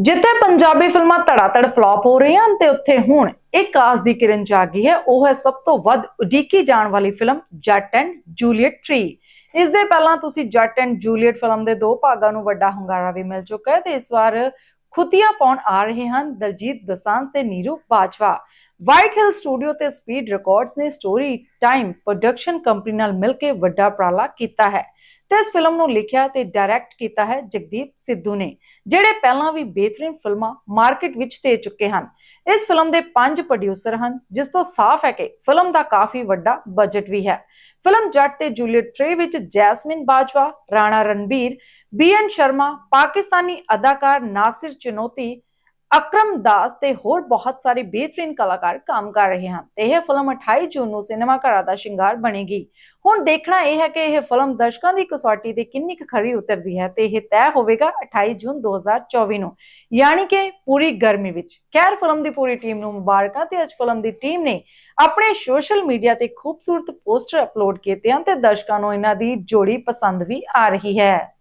ਜਿੱਥੇ ਪੰਜਾਬੀ ਫਿਲਮਾਂ ਧੜਾਧੜ ਫਲॉप ਹੋ ਰਹੀਆਂ ਤੇ ਉੱਥੇ ਹੁਣ ਇੱਕ ਆਸ ਦੀ ਕਿਰਨ ਜਾਗੀ ਹੈ ਉਹ ਹੈ ਸਭ ਤੋਂ ਵੱਧ ਉਡੀਕੀ ਜਾਣ ਵਾਲੀ ਫਿਲਮ ਜੱਟ ਐਂਡ ਜੂਲੀਅਟ 3 ਇਸ ਦੇ ਪਹਿਲਾਂ ਤੁਸੀਂ ਜੱਟ ਐਂਡ ਜੂਲੀਅਟ ਫਿਲਮ ਦੇ ਦੋ ਭਾਗਾਂ ਨੂੰ ਵੱਡਾ ਹੰਗਾਰਾ ਵੀ ਮਿਲ ਚੁੱਕਾ ਹੈ ਤੇ ਇਸ ਵਾਰ ਖੁਤੀਆਂ ਪਾਉਣ ਆ ਰਹੇ ਹਨ ਦਲਜੀਤ ਦਸਾਂਤ ਤੇ Neeru Bajwa white hill studio ਤੇ ਸਪੀਡ ਰਿਕਾਰਡਸ ਨੇ ਸਟੋਰੀ ਟਾਈਮ ਪ੍ਰੋਡਕਸ਼ਨ ਕੰਪਨੀ ਨਾਲ ਮਿਲ ਕੇ ਵੱਡਾ ਪ੍ਰਾਲਾ ਕੀਤਾ ਹੈ ਤੇ ਇਸ ਫਿਲਮ ਨੂੰ ਲਿਖਿਆ ਤੇ ਡਾਇਰੈਕਟ ਕੀਤਾ ਹੈ ਜਗਦੀਪ ਸਿੱਧੂ ਨੇ ਜਿਹੜੇ ਪਹਿਲਾਂ ਵੀ ਬਿਹਤਰੀਨ ਫਿਲਮਾਂ ਮਾਰਕੀਟ ਵਿੱਚ ਤੇ ਚੁੱਕੇ ਹਨ ਇਸ ਫਿਲਮ ਦੇ ਪੰਜ ਪ੍ਰੋਡਿਊਸਰ ਹਨ ਜਿਸ ਤੋਂ ਸਾਫ਼ ਹੈ ਕਿ ਫਿਲਮ ਦਾ ਕਾਫੀ ਵੱਡਾ ਬਜਟ ਵੀ ਹੈ ਫਿਲਮ ਜੱਟ ਤੇ ਜੂਲੀਅਟ 3 ਵਿੱਚ ਜੈਸਮਿਨ ਬਾਜਵਾ ਰਾਣਾ ਰਣਬੀਰ ਬੀਐਨ ਸ਼ਰਮਾ ਪਾਕਿਸਤਾਨੀ ਅਦਾਕਾਰ ਨਾਸਿਰ ਚਨੋਤੀ ਅਕਰਮ ਦਾਸ ਤੇ ਹੋਰ ਬਹੁਤ ਸਾਰੇ ਬਿਹਤਰੀਨ ਕਲਾਕਾਰ ਕੰਮ ਕਰ ਰਹੇ ਹਨ ਤੇ ਇਹ ਫਿਲਮ 28 ਜੂਨ ਨੂੰ ਸਿਨੇਮਾ ਘਰਾਂ ਦਾ ਸ਼ਿੰਗਾਰ ਬਣੇਗੀ ਹੁਣ ਦੇਖਣਾ ਇਹ ਹੈ ਕਿ ਇਹ ਫਿਲਮ ਦਰਸ਼ਕਾਂ ਦੀ ਕਸੌਟੀ ਤੇ ਕਿੰਨੀ ਕੁ ਖਰੀ ਉਤਰਦੀ ਹੈ ਤੇ ਇਹ ਤੈਅ ਹੋਵੇਗਾ 28 ਜੂਨ 2024 ਨੂੰ ਯਾਨੀ ਕਿ ਪੂਰੀ ਗਰਮੀ ਵਿੱਚ ਕੈਰ ਫਿਲਮ ਦੀ ਪੂਰੀ ਟੀਮ ਨੂੰ ਮੁਬਾਰਕਾਂ ਤੇ ਅੱਜ ਫਿਲਮ ਦੀ ਟੀਮ ਨੇ ਆਪਣੇ ਸੋਸ਼ਲ ਮੀਡੀਆ ਤੇ ਖੂਬਸੂਰਤ ਪੋਸਟਰ ਅਪਲੋਡ ਕੀਤੇ ਹਨ ਤੇ ਦਰਸ਼ਕਾਂ ਨੂੰ ਇਹਨਾਂ ਦੀ ਜੋੜੀ ਪਸੰਦ ਵੀ ਆ ਰਹੀ ਹੈ